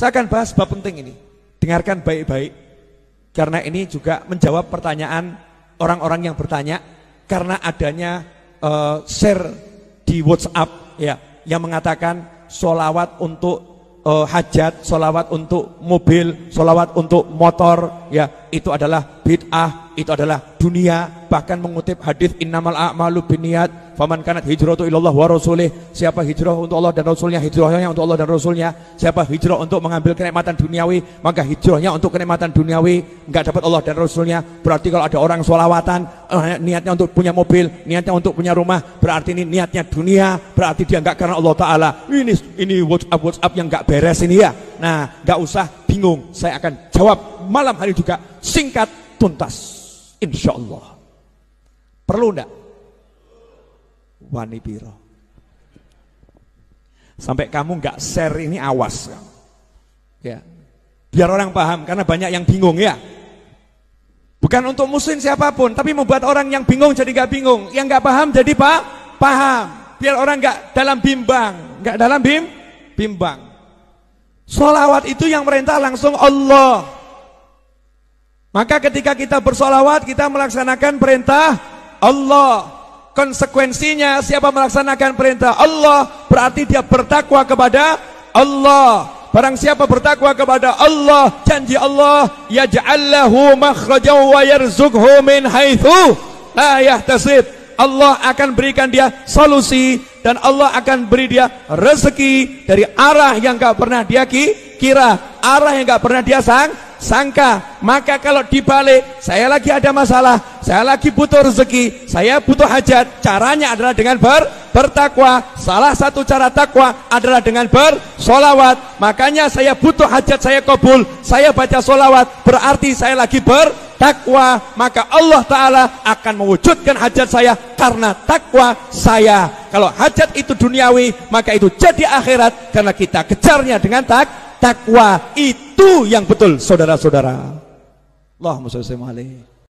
Saya akan bahas bab penting ini. Dengarkan baik-baik. Karena ini juga menjawab pertanyaan orang-orang yang bertanya karena adanya uh, share di WhatsApp ya yang mengatakan solawat untuk uh, hajat, solawat untuk mobil, solawat untuk motor ya itu adalah bid'ah, itu adalah dunia bahkan mengutip hadis innamal a'malu binniat Faman kanat hijrah hijratu ilallah wa rasulih. Siapa hijrah untuk Allah dan Rasulnya, hijrahnya untuk Allah dan Rasulnya. Siapa hijrah untuk mengambil kenikmatan duniawi, maka hijrahnya untuk kenikmatan duniawi. Enggak dapat Allah dan Rasulnya. Berarti kalau ada orang solawatan, eh, niatnya untuk punya mobil, niatnya untuk punya rumah, berarti ini niatnya dunia, berarti dia enggak karena Allah Ta'ala. Ini ini WhatsApp WhatsApp yang enggak beres ini ya. Nah, enggak usah bingung, saya akan jawab malam hari juga singkat tuntas. Insya Allah. Perlu enggak? wani piro. Sampai kamu nggak share ini awas. Ya. Biar orang paham karena banyak yang bingung ya. Bukan untuk muslim siapapun, tapi membuat orang yang bingung jadi nggak bingung, yang nggak paham jadi pa paham. Biar orang nggak dalam bimbang, nggak dalam bim bimbang. Solawat itu yang merintah langsung Allah. Maka ketika kita bersolawat, kita melaksanakan perintah Allah. konsekuensinya siapa melaksanakan perintah Allah berarti dia bertakwa kepada Allah barang siapa bertakwa kepada Allah janji Allah ya yaj'allahu makhrajan wa yarzukhu min haitsu la yahtasib Allah akan berikan dia solusi dan Allah akan beri dia rezeki dari arah yang tidak pernah dia kira arah yang tidak pernah dia sang sangka. Maka kalau dibalik, saya lagi ada masalah, saya lagi butuh rezeki, saya butuh hajat. Caranya adalah dengan ber bertakwa. Salah satu cara takwa adalah dengan bersolawat. Makanya saya butuh hajat saya kabul, saya baca solawat. Berarti saya lagi bertakwa. Maka Allah Ta'ala akan mewujudkan hajat saya karena takwa saya. Kalau hajat itu duniawi, maka itu jadi akhirat karena kita kejarnya dengan tak takwa. Itu itu yang betul saudara-saudara. Allahumma salli alaihi